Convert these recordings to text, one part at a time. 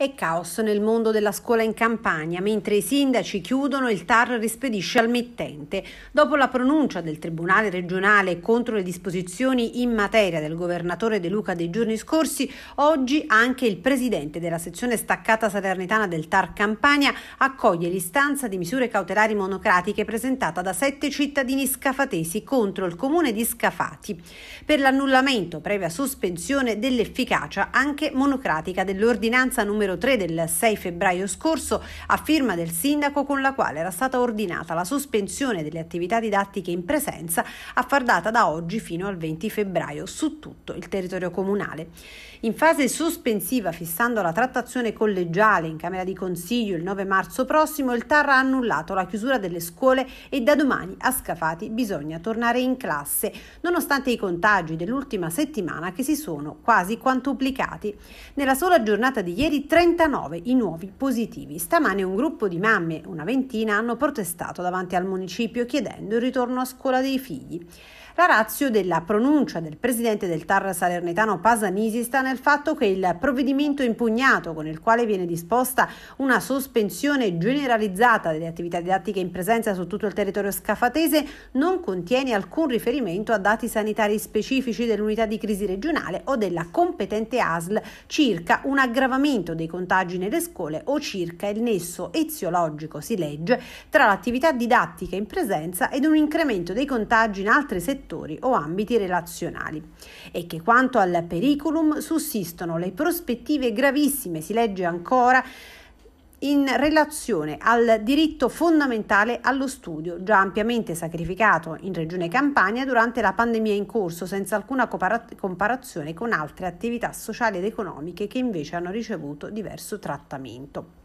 È caos nel mondo della scuola in Campania, mentre i sindaci chiudono il TAR rispedisce al mittente. Dopo la pronuncia del Tribunale regionale contro le disposizioni in materia del governatore De Luca dei giorni scorsi, oggi anche il presidente della sezione staccata salernitana del TAR Campania accoglie l'istanza di misure cautelari monocratiche presentata da sette cittadini scafatesi contro il comune di Scafati per l'annullamento previa sospensione dell'efficacia anche monocratica dell'ordinanza numero 03 del 6 febbraio scorso a firma del sindaco con la quale era stata ordinata la sospensione delle attività didattiche in presenza a far data da oggi fino al 20 febbraio su tutto il territorio comunale. In fase sospensiva fissando la trattazione collegiale in Camera di Consiglio il 9 marzo prossimo, il TAR ha annullato la chiusura delle scuole e da domani a Scafati bisogna tornare in classe, nonostante i contagi dell'ultima settimana che si sono quasi quantuplicati. Nella sola giornata di ieri 3 39 i nuovi positivi. Stamane un gruppo di mamme, una ventina, hanno protestato davanti al municipio chiedendo il ritorno a scuola dei figli. La razio della pronuncia del presidente del TAR salernitano Pasanisi sta nel fatto che il provvedimento impugnato con il quale viene disposta una sospensione generalizzata delle attività didattiche in presenza su tutto il territorio scafatese non contiene alcun riferimento a dati sanitari specifici dell'unità di crisi regionale o della competente ASL circa un aggravamento dei contagi nelle scuole o circa il nesso eziologico, si legge, tra l'attività didattica in presenza ed un incremento dei contagi in altri settori o ambiti relazionali e che quanto al periculum sussistono le prospettive gravissime, si legge ancora, in relazione al diritto fondamentale allo studio, già ampiamente sacrificato in Regione Campania durante la pandemia in corso, senza alcuna comparazione con altre attività sociali ed economiche che invece hanno ricevuto diverso trattamento.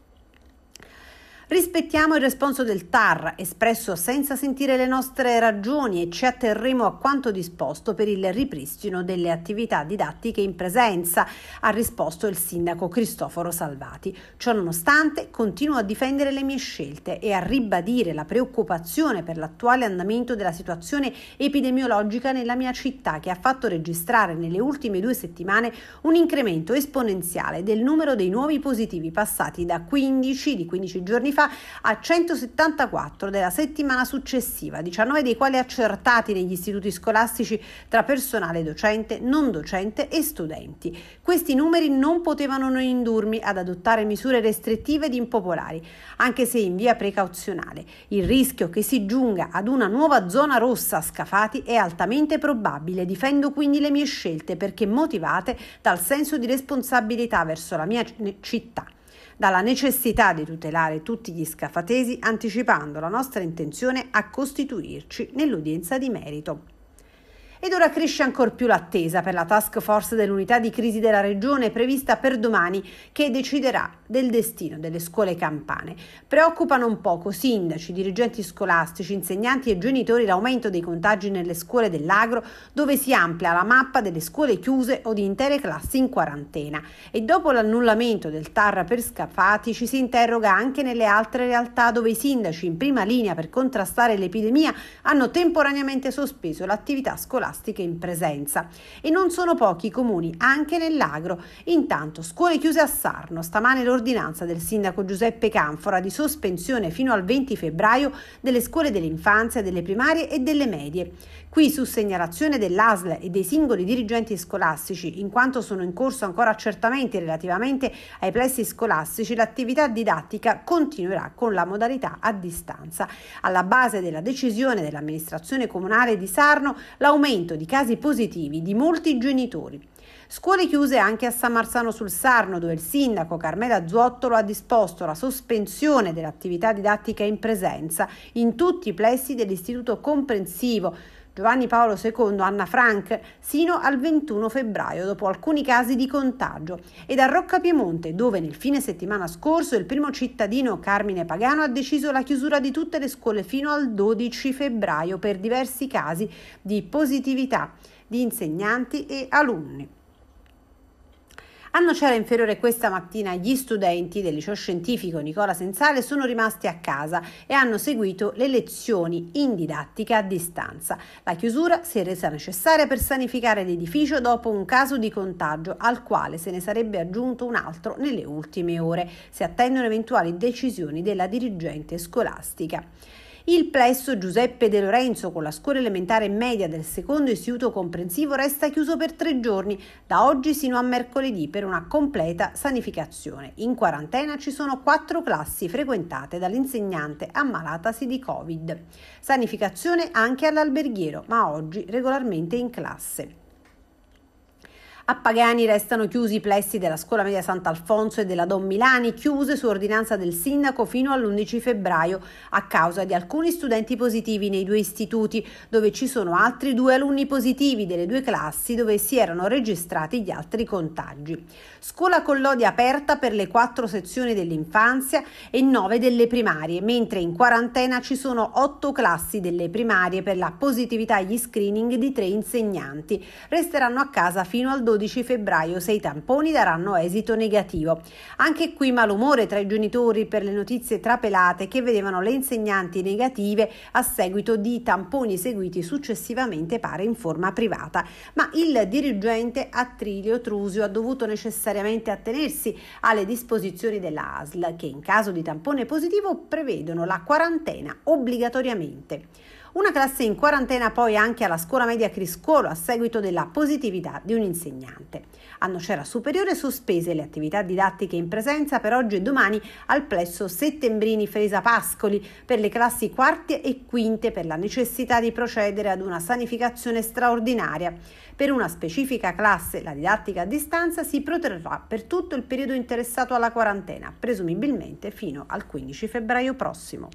Rispettiamo il responso del TAR, espresso senza sentire le nostre ragioni e ci atterremo a quanto disposto per il ripristino delle attività didattiche in presenza, ha risposto il sindaco Cristoforo Salvati. Ciononostante continuo a difendere le mie scelte e a ribadire la preoccupazione per l'attuale andamento della situazione epidemiologica nella mia città che ha fatto registrare nelle ultime due settimane un incremento esponenziale del numero dei nuovi positivi passati da 15 di 15 giorni fa FIFA a 174 della settimana successiva, 19 dei quali accertati negli istituti scolastici tra personale docente, non docente e studenti. Questi numeri non potevano non indurmi ad adottare misure restrittive ed impopolari, anche se in via precauzionale. Il rischio che si giunga ad una nuova zona rossa a Scafati è altamente probabile. Difendo quindi le mie scelte perché motivate dal senso di responsabilità verso la mia città dalla necessità di tutelare tutti gli scafatesi anticipando la nostra intenzione a costituirci nell'udienza di merito. Ed ora cresce ancor più l'attesa per la task force dell'unità di crisi della regione prevista per domani che deciderà del destino delle scuole campane. Preoccupa non poco sindaci, dirigenti scolastici, insegnanti e genitori l'aumento dei contagi nelle scuole dell'agro dove si amplia la mappa delle scuole chiuse o di intere classi in quarantena. E dopo l'annullamento del TAR per scafati ci si interroga anche nelle altre realtà dove i sindaci in prima linea per contrastare l'epidemia hanno temporaneamente sospeso l'attività scolastica scolastiche in presenza e non sono pochi i comuni, anche nell'agro. Intanto, scuole chiuse a Sarno, stamane l'ordinanza del sindaco Giuseppe Canfora di sospensione fino al 20 febbraio delle scuole dell'infanzia, delle primarie e delle medie. Qui su segnalazione dell'ASL e dei singoli dirigenti scolastici, in quanto sono in corso ancora accertamenti relativamente ai plessi scolastici, l'attività didattica continuerà con la modalità a distanza. Alla base della decisione dell'amministrazione comunale di Sarno l'aumento aumento di casi positivi di molti genitori. Scuole chiuse anche a San Marzano sul Sarno, dove il sindaco Carmela Zuottolo ha disposto la sospensione dell'attività didattica in presenza in tutti i plessi dell'istituto comprensivo Giovanni Paolo II, Anna Frank, sino al 21 febbraio, dopo alcuni casi di contagio, e da Rocca Piemonte, dove nel fine settimana scorso il primo cittadino Carmine Pagano ha deciso la chiusura di tutte le scuole fino al 12 febbraio per diversi casi di positività di insegnanti e alunni. A Nocera Inferiore questa mattina gli studenti del liceo scientifico Nicola Senzale sono rimasti a casa e hanno seguito le lezioni in didattica a distanza. La chiusura si è resa necessaria per sanificare l'edificio dopo un caso di contagio al quale se ne sarebbe aggiunto un altro nelle ultime ore. Si attendono eventuali decisioni della dirigente scolastica. Il plesso Giuseppe De Lorenzo con la scuola elementare e media del secondo istituto comprensivo resta chiuso per tre giorni, da oggi sino a mercoledì, per una completa sanificazione. In quarantena ci sono quattro classi frequentate dall'insegnante ammalatasi di Covid. Sanificazione anche all'alberghiero, ma oggi regolarmente in classe. A Pagani restano chiusi i plessi della scuola media Sant'Alfonso e della Don Milani, chiuse su ordinanza del sindaco fino all'11 febbraio a causa di alcuni studenti positivi nei due istituti, dove ci sono altri due alunni positivi delle due classi dove si erano registrati gli altri contagi. Scuola Collodi lodi aperta per le quattro sezioni dell'infanzia e nove delle primarie, mentre in quarantena ci sono otto classi delle primarie per la positività agli screening di tre insegnanti. Resteranno a casa fino al 12 12 febbraio se i tamponi daranno esito negativo. Anche qui malumore tra i genitori per le notizie trapelate che vedevano le insegnanti negative a seguito di tamponi eseguiti successivamente pare in forma privata. Ma il dirigente Attrilio Trusio ha dovuto necessariamente attenersi alle disposizioni della ASL che in caso di tampone positivo prevedono la quarantena obbligatoriamente. Una classe in quarantena poi anche alla scuola media Criscolo a seguito della positività di un insegnante. A Nocera Superiore sospese le attività didattiche in presenza per oggi e domani al plesso Settembrini Fresa Pascoli per le classi quarte e quinte per la necessità di procedere ad una sanificazione straordinaria. Per una specifica classe la didattica a distanza si protrarrà per tutto il periodo interessato alla quarantena, presumibilmente fino al 15 febbraio prossimo.